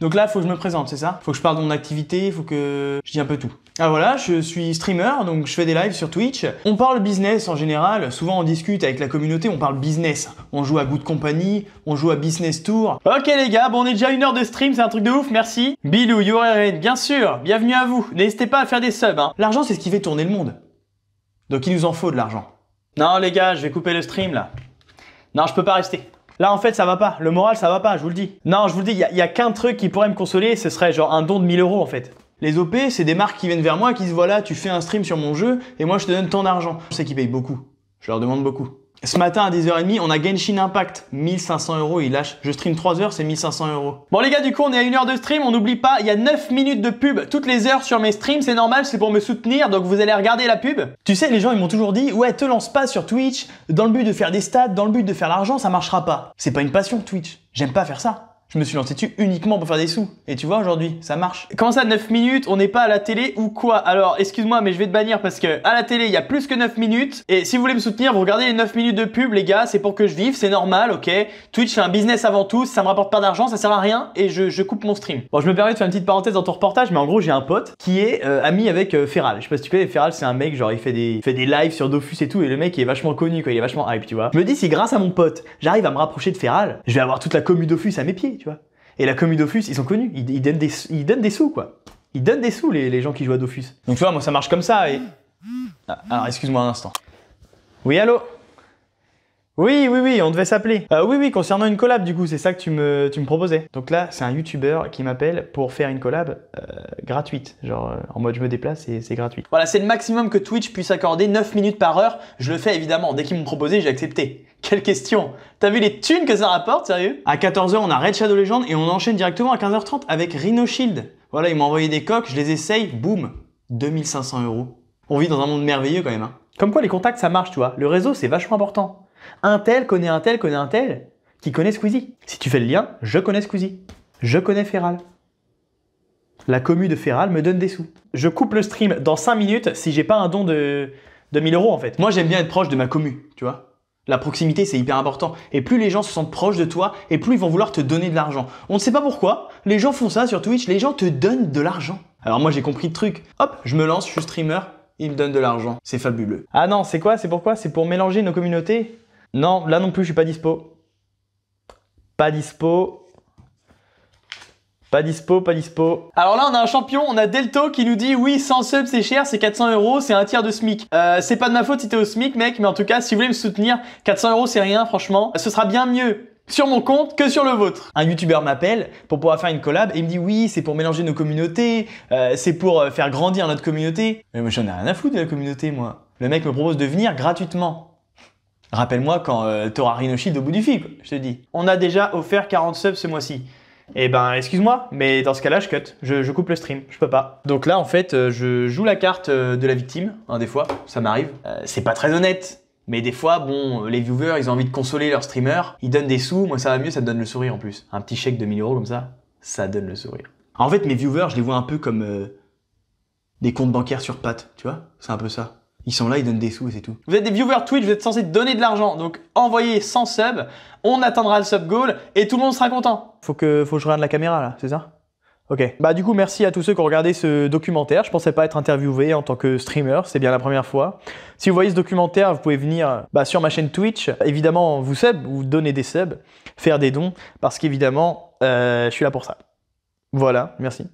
Donc là, il faut que je me présente, c'est ça Faut que je parle de mon activité, il faut que je dis un peu tout. Ah voilà, je suis streamer, donc je fais des lives sur Twitch. On parle business en général, souvent on discute avec la communauté, on parle business. On joue à Good Company, on joue à Business Tour. Ok les gars, bon on est déjà une heure de stream, c'est un truc de ouf, merci. Bilou, Yoreren, bien sûr, bienvenue à vous. N'hésitez pas à faire des subs. Hein. L'argent, c'est ce qui fait tourner le monde. Donc il nous en faut de l'argent. Non les gars, je vais couper le stream là. Non, je peux pas rester. Là, en fait, ça va pas. Le moral, ça va pas, je vous le dis. Non, je vous le dis, il a, qu'un truc qui pourrait me consoler, ce serait genre un don de 1000 euros en fait. Les OP, c'est des marques qui viennent vers moi qui disent voilà, tu fais un stream sur mon jeu et moi je te donne tant d'argent. Je sais qu'ils payent beaucoup. Je leur demande beaucoup. Ce matin à 10h30, on a Genshin Impact. 1500 euros, il lâche. Je stream 3 heures, c'est 1500 euros. Bon les gars, du coup, on est à une heure de stream. On n'oublie pas, il y a 9 minutes de pub toutes les heures sur mes streams. C'est normal, c'est pour me soutenir. Donc vous allez regarder la pub. Tu sais, les gens, ils m'ont toujours dit, ouais, te lance pas sur Twitch dans le but de faire des stats, dans le but de faire l'argent, ça marchera pas. C'est pas une passion, Twitch. J'aime pas faire ça. Je me suis lancé dessus uniquement pour faire des sous. Et tu vois, aujourd'hui, ça marche. Comment ça, 9 minutes, on n'est pas à la télé ou quoi Alors, excuse-moi, mais je vais te bannir parce que à la télé, il y a plus que 9 minutes. Et si vous voulez me soutenir, vous regardez les 9 minutes de pub, les gars, c'est pour que je vive, c'est normal, ok Twitch, c'est un business avant tout, ça me rapporte pas d'argent, ça sert à rien et je, je, coupe mon stream. Bon, je me permets de faire une petite parenthèse dans ton reportage, mais en gros, j'ai un pote qui est euh, ami avec euh, Feral. Je sais pas si tu connais, Feral, c'est un mec, genre, il fait, des, fait des lives sur Dofus et tout, et le mec est vachement connu, quoi, il est vachement hype, tu vois. Je me dis, si grâce à mon pote, j'arrive à me rapprocher de Feral, je vais avoir toute la commu Dofus à mes pieds. Et la commu Dofus, ils sont connus, ils, donnent, des, sous, quoi. Ils donnent des sous, les, les, gens qui jouent à Dofus. Donc tu vois, moi ça marche comme ça et... Ah, alors excuse-moi un instant. Oui, allô oui, oui, oui, on devait s'appeler. Euh, oui, oui, concernant une collab, du coup, c'est ça que tu me, tu me proposais. Donc là, c'est un YouTuber qui m'appelle pour faire une collab euh, gratuite. Genre, euh, en mode je me déplace et c'est gratuit. Voilà, c'est le maximum que Twitch puisse accorder, 9 minutes par heure. Je le fais évidemment. Dès qu'il me proposé, j'ai accepté. Quelle question T'as vu les thunes que ça rapporte, sérieux À 14h, on a Red Shadow Legend et on enchaîne directement à 15h30 avec Rhino Shield. Voilà, il m'a envoyé des coques, je les essaye, boum 2500 euros. On vit dans un monde merveilleux quand même. Hein. Comme quoi, les contacts, ça marche, tu vois. Le réseau, c'est vachement important. Un tel connaît un tel connaît un tel qui connaît Squeezie. Si tu fais le lien, je connais Squeezie. Je connais Feral. La commu de Feral me donne des sous. Je coupe le stream dans 5 minutes si j'ai pas un don de, de 1000 euros en fait. Moi j'aime bien être proche de ma commu, tu vois. La proximité, c'est hyper important. Et plus les gens se sentent proches de toi, et plus ils vont vouloir te donner de l'argent. On ne sait pas pourquoi, les gens font ça sur Twitch, les gens te donnent de l'argent. Alors moi j'ai compris le truc. Hop, je me lance, je suis streamer, ils me donnent de l'argent. C'est fabuleux. Ah non, c'est quoi C'est pourquoi C'est pour mélanger nos communautés non, là non plus, je suis pas dispo. Pas dispo. Pas dispo, pas dispo. Alors là, on a un champion, on a Delto qui nous dit oui, 100 subs c'est cher, c'est 400 euros, c'est un tiers de SMIC. Euh, c'est pas de ma faute si t'es au SMIC, mec, mais en tout cas, si vous voulez me soutenir, 400 euros c'est rien, franchement. Ce sera bien mieux sur mon compte que sur le vôtre. Un youtubeur m'appelle pour pouvoir faire une collab et me dit oui, c'est pour mélanger nos communautés, euh, c'est pour euh, faire grandir notre communauté. Mais moi j'en ai rien à foutre de la communauté moi. Le mec me propose de venir gratuitement. Rappelle-moi quand euh, t'auras Rhinoshield au bout du fil, je te dis. On a déjà offert 40 subs ce mois-ci. Eh ben, excuse-moi, mais dans ce cas-là, je cut, je, coupe le stream, je peux pas. Donc là, en fait, euh, je joue la carte euh, de la victime, hein, des fois, ça m'arrive. Euh, c'est pas très honnête, mais des fois, bon, les viewers, ils ont envie de consoler leur streamer. ils donnent des sous, moi ça va mieux, ça donne le sourire en plus. Un petit chèque de 1000 euros comme ça, ça donne le sourire. En fait, mes viewers, je les vois un peu comme des comptes bancaires sur pattes, tu vois C'est un peu ça. Ils sont là, ils donnent des sous et c'est tout. Vous êtes des viewers Twitch, vous êtes censés donner de l'argent. Donc envoyez 100 subs, on atteindra le sub goal et tout le monde sera content. Faut que, faut que je regarde la caméra là, c'est ça Ok. Bah du coup, merci à tous ceux qui ont regardé ce documentaire. Je pensais pas être interviewé en tant que streamer, c'est bien la première fois. Si vous voyez ce documentaire, vous pouvez venir bah, sur ma chaîne Twitch. Évidemment, vous sub, vous donner des subs, faire des dons, parce qu'évidemment, euh, je suis là pour ça. Voilà, merci.